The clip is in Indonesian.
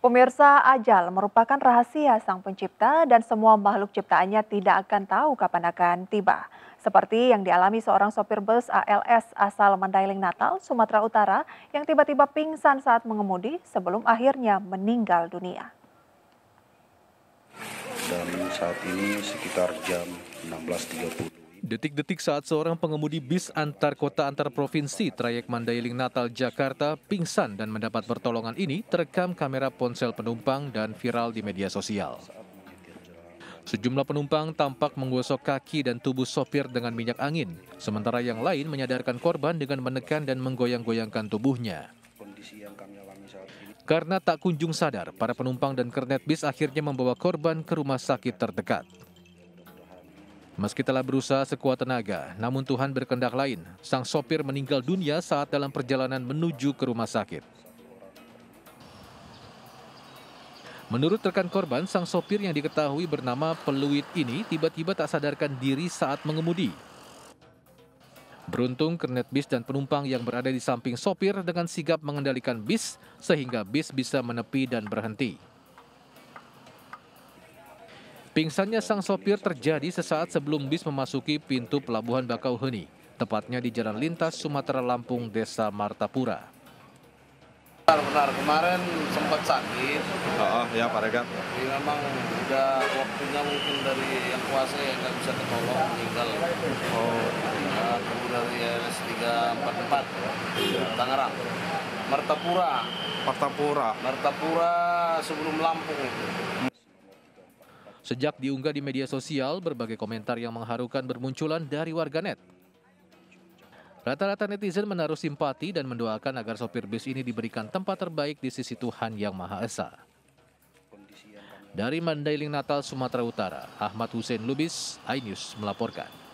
Pemirsa, ajal merupakan rahasia sang pencipta dan semua makhluk ciptaannya tidak akan tahu kapan akan tiba. Seperti yang dialami seorang sopir bus ALS asal Mandailing Natal, Sumatera Utara yang tiba-tiba pingsan saat mengemudi sebelum akhirnya meninggal dunia. Dan saat ini sekitar jam 16.30 Detik-detik saat seorang pengemudi bis antar kota antar provinsi trayek Mandailing Natal Jakarta pingsan dan mendapat pertolongan ini terekam kamera ponsel penumpang dan viral di media sosial. Sejumlah penumpang tampak menggosok kaki dan tubuh sopir dengan minyak angin, sementara yang lain menyadarkan korban dengan menekan dan menggoyang-goyangkan tubuhnya. Karena tak kunjung sadar, para penumpang dan kernet bis akhirnya membawa korban ke rumah sakit terdekat. Meski telah berusaha sekuat tenaga, namun Tuhan berkendak lain. Sang sopir meninggal dunia saat dalam perjalanan menuju ke rumah sakit. Menurut rekan korban, sang sopir yang diketahui bernama Peluit ini tiba-tiba tak sadarkan diri saat mengemudi. Beruntung kernet bis dan penumpang yang berada di samping sopir dengan sigap mengendalikan bis sehingga bis bisa menepi dan berhenti. Pingsannya sang sopir terjadi sesaat sebelum bis memasuki pintu pelabuhan Bakauheni, tepatnya di Jalan Lintas Sumatera Lampung, Desa Martapura. Benar-benar kemarin sempat sakit. Oh, oh ya Pak Regat. Jadi memang udah waktunya mungkin dari yang kuasa yang nggak bisa ketolong meninggal. Oh. Nah, dari RS 344 Tangerang. Martapura. Martapura. Martapura sebelum Lampung Sejak diunggah di media sosial, berbagai komentar yang mengharukan bermunculan dari warganet. Rata-rata netizen menaruh simpati dan mendoakan agar sopir bus ini diberikan tempat terbaik di sisi Tuhan Yang Maha Esa. Dari Mandailing Natal, Sumatera Utara, Ahmad Hussein Lubis, iNews melaporkan.